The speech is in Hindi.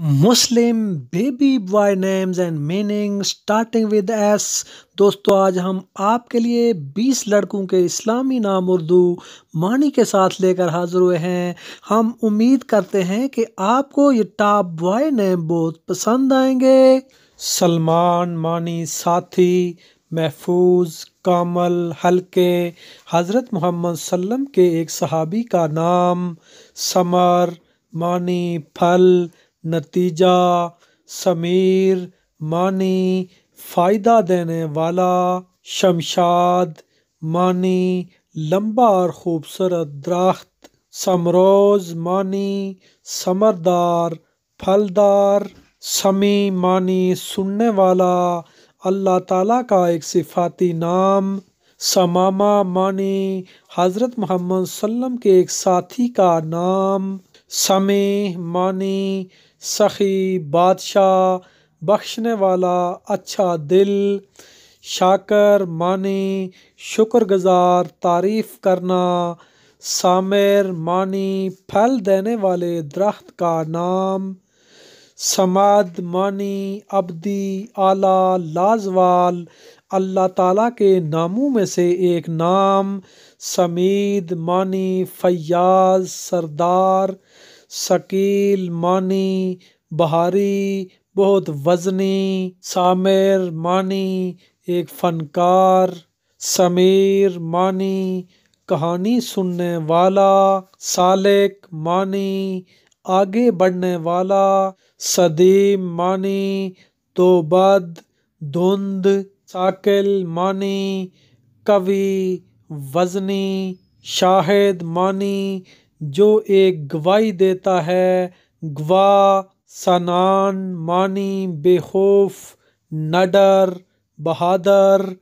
Muslim baby boy names and meaning starting with S दोस्तों आज हम आपके लिए 20 लड़कों के इस्लामी नाम उर्दू मानी के साथ लेकर हाजिर हुए हैं हम उम्मीद करते हैं कि आपको ये टॉप बॉय नेम बहुत पसंद आएंगे सलमान मानी साथी महफूज कामल हल्के हज़रत मोहम्मद सल्लम के एक सहाबी का नाम समर मानी फल नतीजा समीर मानी फ़ायदा देने वाला शमशाद मानी लंबा और खूबसूरत दरख्त समरोज मानी समरदार फलदार समी मानी सुनने वाला अल्लाह ताला का एक सिफाती नाम समामा मानी हज़रत मोहम्मद सल्लम के एक साथी का नाम समय मानी सखी बादशाह बख्शने वाला अच्छा दिल शाकर मानी शुक्रगुजार तारीफ़ करना सामिर मानी फल देने वाले दरख्त का नाम समाद मानी अबदी आला लाजवाल अल्लाह ताला के नामों में से एक नाम समीद मानी फयाज सरदार शकील मानी बहारी बहुत वजनी सामिर मानी एक फनकार समीर मानी कहानी सुनने वाला सालिक मानी आगे बढ़ने वाला सदीम मानी तो बद धुंद साकिल मानी कवि वजनी शाहिद मानी जो एक गवाही देता है गवा सनान मानी बेखौफ नडर बहादुर